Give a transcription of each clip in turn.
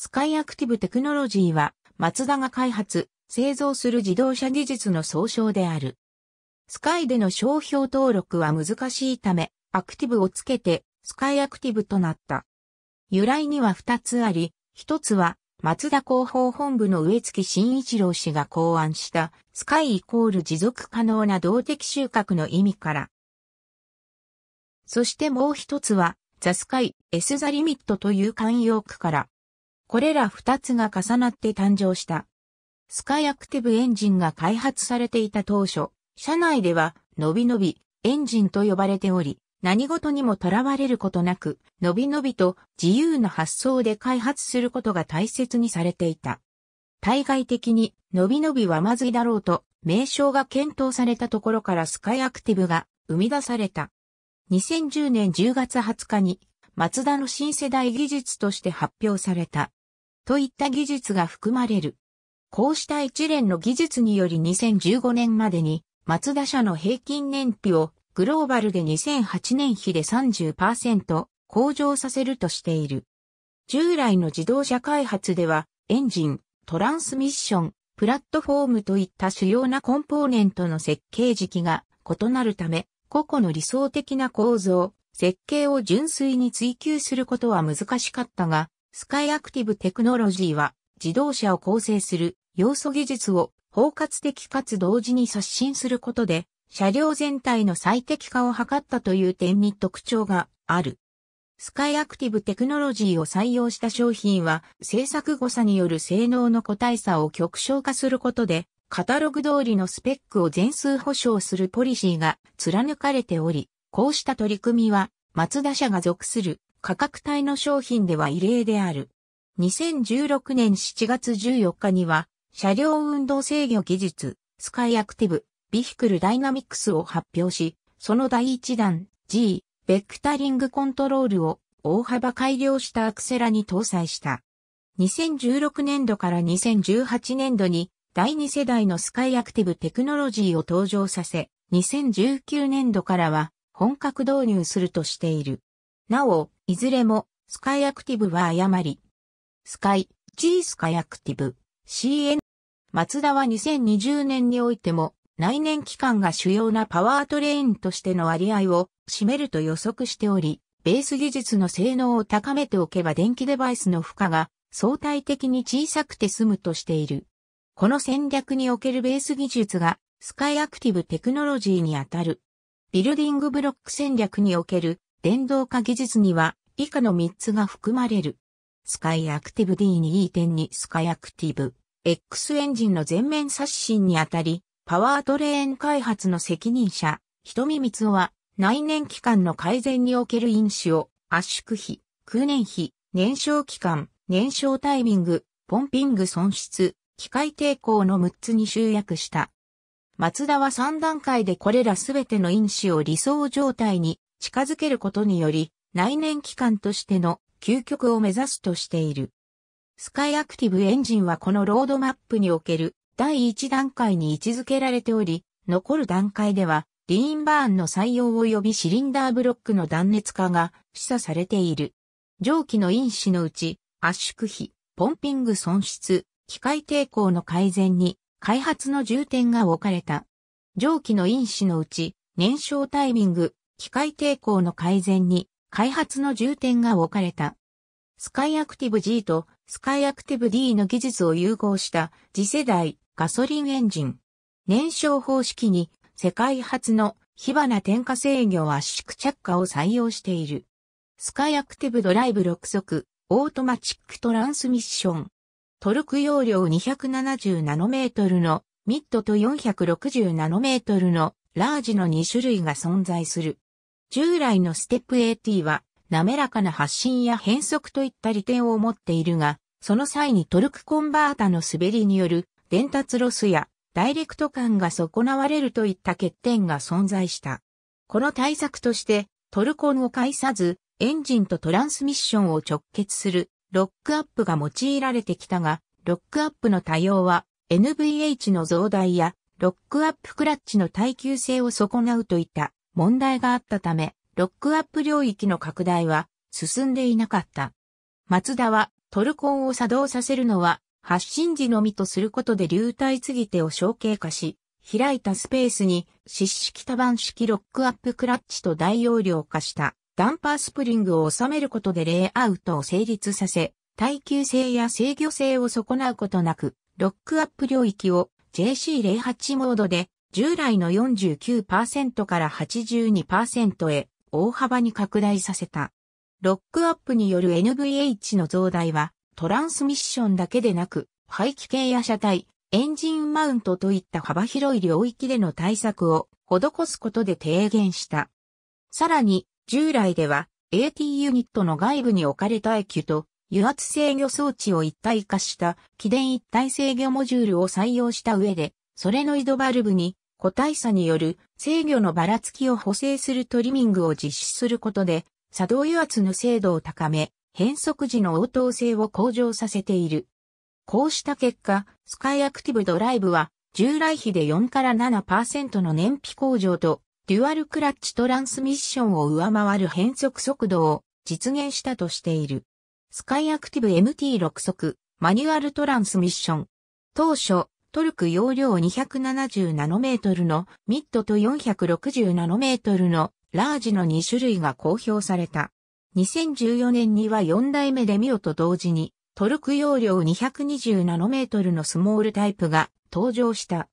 スカイアクティブテクノロジーは、マツダが開発、製造する自動車技術の総称である。スカイでの商標登録は難しいため、アクティブをつけて、スカイアクティブとなった。由来には2つあり、1つは、マツダ広報本部の植月慎一郎氏が考案した、スカイイコール持続可能な動的収穫の意味から。そしてもう一つは、ザスカイ、エスザリミットという慣用句から、これら二つが重なって誕生した。スカイアクティブエンジンが開発されていた当初、車内では、のびのび、エンジンと呼ばれており、何事にもとらわれることなく、のびのびと自由な発想で開発することが大切にされていた。対外的に、のびのびはまずいだろうと、名称が検討されたところからスカイアクティブが生み出された。2010年10月20日に、マツダの新世代技術として発表された。といった技術が含まれる。こうした一連の技術により2015年までに、マツダ社の平均燃費をグローバルで2008年比で30%向上させるとしている。従来の自動車開発では、エンジン、トランスミッション、プラットフォームといった主要なコンポーネントの設計時期が異なるため、個々の理想的な構造、設計を純粋に追求することは難しかったが、スカイアクティブテクノロジーは自動車を構成する要素技術を包括的かつ同時に刷新することで車両全体の最適化を図ったという点に特徴がある。スカイアクティブテクノロジーを採用した商品は製作誤差による性能の個体差を極小化することでカタログ通りのスペックを全数保証するポリシーが貫かれており、こうした取り組みは松田社が属する価格帯の商品では異例である。2016年7月14日には、車両運動制御技術、スカイアクティブ、ビヒクルダイナミクスを発表し、その第1弾 G、ベクタリングコントロールを大幅改良したアクセラに搭載した。2016年度から2018年度に第2世代のスカイアクティブテクノロジーを登場させ、2019年度からは本格導入するとしている。なお、いずれも、スカイアクティブは誤り。スカイ、G スカイアクティブ、CN。マツダは2020年においても、内燃機関が主要なパワートレインとしての割合を占めると予測しており、ベース技術の性能を高めておけば電気デバイスの負荷が相対的に小さくて済むとしている。この戦略におけるベース技術がスカイアクティブテクノロジーにあたる。ビルディングブロック戦略における電動化技術には以下の3つが含まれる。スカイアクティブ D2.2 スカイアクティブ X エンジンの全面刷新にあたり、パワートレーン開発の責任者、瞳光雄は内燃機関の改善における因子を圧縮比、空燃費、燃焼期間、燃焼タイミング、ポンピング損失、機械抵抗の6つに集約した。マツダは3段階でこれらすべての因子を理想状態に近づけることにより、内燃機関としての究極を目指すとしている。スカイアクティブエンジンはこのロードマップにおける第1段階に位置づけられており、残る段階では、リーンバーンの採用及びシリンダーブロックの断熱化が示唆されている。蒸気の因子のうち、圧縮比、ポンピング損失、機械抵抗の改善に開発の重点が置かれた。蒸気の因子のうち、燃焼タイミング、機械抵抗の改善に開発の重点が置かれた。スカイアクティブ G とスカイアクティブ D の技術を融合した次世代ガソリンエンジン。燃焼方式に世界初の火花点火制御圧縮着火を採用している。スカイアクティブドライブ6速オートマチックトランスミッション。トルク容量270ナノメートルのミッドと460ナノメートルのラージの2種類が存在する。従来のステップ AT は滑らかな発進や変速といった利点を持っているが、その際にトルクコンバータの滑りによる伝達ロスやダイレクト感が損なわれるといった欠点が存在した。この対策としてトルコンを介さずエンジンとトランスミッションを直結するロックアップが用いられてきたが、ロックアップの多用は NVH の増大やロックアップクラッチの耐久性を損なうといった問題があったため、ロックアップ領域の拡大は進んでいなかった。マツダはトルコンを作動させるのは発信時のみとすることで流体継ぎ手を象形化し、開いたスペースに湿式多板式ロックアップクラッチと大容量化したダンパースプリングを収めることでレイアウトを成立させ、耐久性や制御性を損なうことなく、ロックアップ領域を JC08 モードで従来の49%から82%へ大幅に拡大させた。ロックアップによる NVH の増大は、トランスミッションだけでなく、排気系や車体、エンジンマウントといった幅広い領域での対策を施すことで低減した。さらに、従来では AT ユニットの外部に置かれた液と油圧制御装置を一体化した、起電一体制御モジュールを採用した上で、それの井戸バルブに個体差による制御のばらつきを補正するトリミングを実施することで、作動油圧の精度を高め、変速時の応答性を向上させている。こうした結果、スカイアクティブドライブは、従来比で4から7%の燃費向上と、デュアルクラッチトランスミッションを上回る変速速度を実現したとしている。スカイアクティブ MT6 速、マニュアルトランスミッション。当初、トルク容量270ナノメートルのミッドと460ナノメートルのラージの2種類が公表された。2014年には4代目レミオと同時にトルク容量220ナノメートルのスモールタイプが登場した。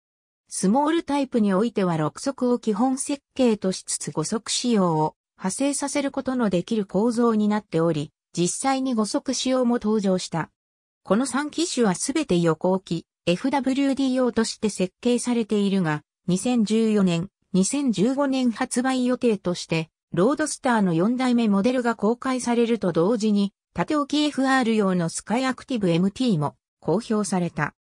スモールタイプにおいては6足を基本設計としつつ5足仕様を派生させることのできる構造になっており、実際に5足仕様も登場した。この3機種はすべて横置き、FWD o として設計されているが、2014年、2015年発売予定として、ロードスターの4代目モデルが公開されると同時に、縦置き FR 用のスカイアクティブ MT も公表された。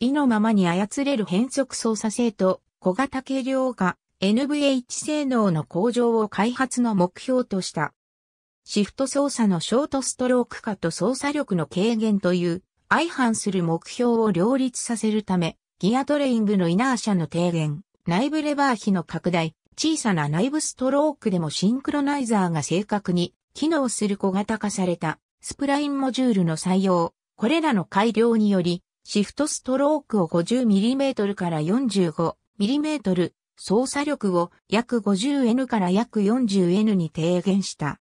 意のままに操れる変速操作性と小型軽量化、NVH 性能の向上を開発の目標とした。シフト操作のショートストローク化と操作力の軽減という相反する目標を両立させるため、ギアトレイングのイナーシャの低減、内部レバー比の拡大、小さな内部ストロークでもシンクロナイザーが正確に機能する小型化されたスプラインモジュールの採用、これらの改良により、シフトストロークを 50mm から 45mm、操作力を約 50N から約 40N に低減した。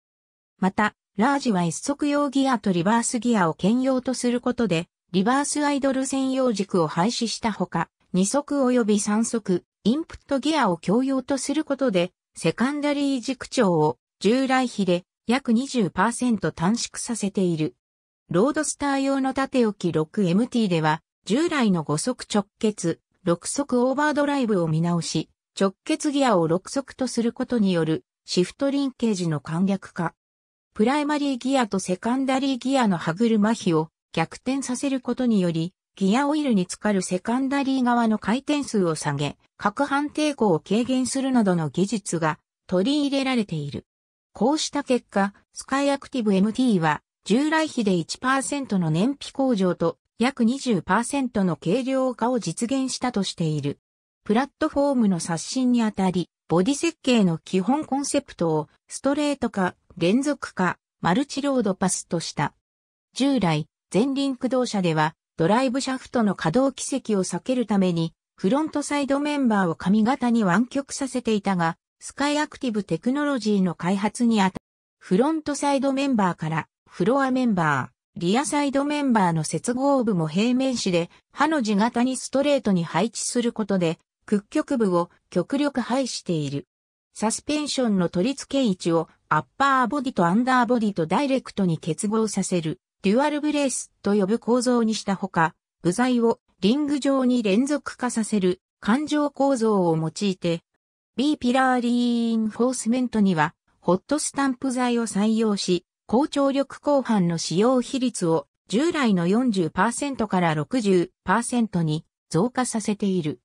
また、ラージは一足用ギアとリバースギアを兼用とすることで、リバースアイドル専用軸を廃止したほか、二足及び三足、インプットギアを共用とすることで、セカンダリー軸長を従来比で約20%短縮させている。ロードスター用の縦置き 6MT では、従来の5足直結、6足オーバードライブを見直し、直結ギアを6足とすることによるシフトリンケージの簡略化、プライマリーギアとセカンダリーギアの歯車比を逆転させることにより、ギアオイルに浸かるセカンダリー側の回転数を下げ、各反抵抗を軽減するなどの技術が取り入れられている。こうした結果、スカイアクティブ MT は従来比で1%の燃費向上と約20%の軽量化を実現したとしている。プラットフォームの刷新にあたり、ボディ設計の基本コンセプトをストレート化、連続化、マルチロードパスとした。従来、前輪駆動車では、ドライブシャフトの稼働軌跡を避けるために、フロントサイドメンバーを髪型に湾曲させていたが、スカイアクティブテクノロジーの開発にあた、フロントサイドメンバーから、フロアメンバー、リアサイドメンバーの接合部も平面紙で、歯の字型にストレートに配置することで、屈曲部を極力排している。サスペンションの取り付け位置をアッパーボディとアンダーボディとダイレクトに結合させる、デュアルブレースと呼ぶ構造にしたほか、部材をリング上に連続化させる環状構造を用いて、B ピラーリーンフォースメントには、ホットスタンプ材を採用し、高張力後半の使用比率を従来の40%から60%に増加させている。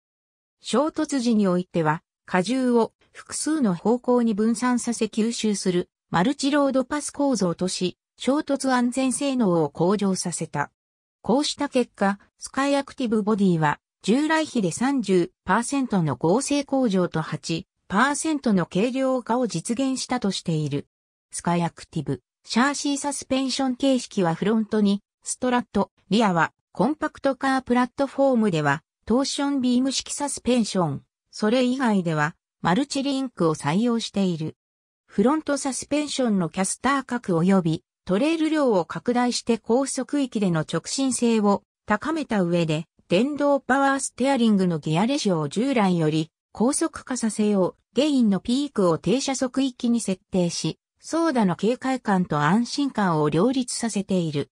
衝突時においては、荷重を複数の方向に分散させ吸収するマルチロードパス構造とし、衝突安全性能を向上させた。こうした結果、スカイアクティブボディは従来比で30%の合成向上と8%の軽量化を実現したとしている。スカイアクティブ、シャーシーサスペンション形式はフロントに、ストラット、リアはコンパクトカープラットフォームでは、トーションビーム式サスペンション、それ以外ではマルチリンクを採用している。フロントサスペンションのキャスター角及びトレイル量を拡大して高速域での直進性を高めた上で、電動パワーステアリングのギアレシオを従来より高速化させよう、ゲインのピークを停車速域に設定し、ソーダの警戒感と安心感を両立させている。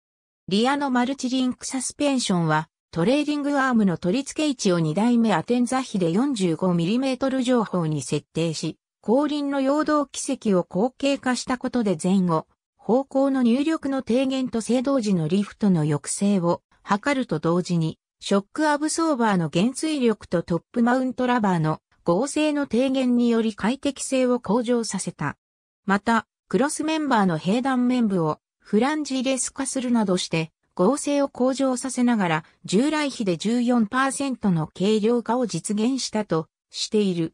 リアのマルチリンクサスペンションはトレーディングアームの取り付け位置を2台目アテンザ比で 45mm 情報に設定し、後輪の陽動軌跡を後継化したことで前後、方向の入力の低減と制動時のリフトの抑制を図ると同時に、ショックアブソーバーの減衰力とトップマウントラバーの合成の低減により快適性を向上させた。また、クロスメンバーの閉メ面部をフランジレス化するなどして合成を向上させながら従来比で14%の軽量化を実現したとしている。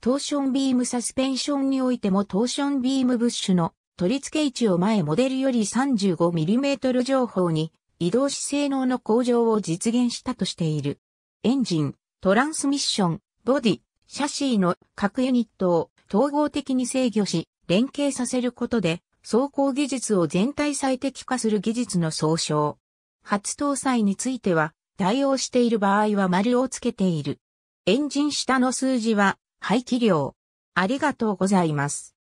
トーションビームサスペンションにおいてもトーションビームブッシュの取り付け位置を前モデルより 35mm 上方に移動し性能の向上を実現したとしている。エンジン、トランスミッション、ボディ、シャシーの各ユニットを統合的に制御し、連携させることで、走行技術を全体最適化する技術の総称。初搭載については、対応している場合は丸をつけている。エンジン下の数字は、排気量。ありがとうございます。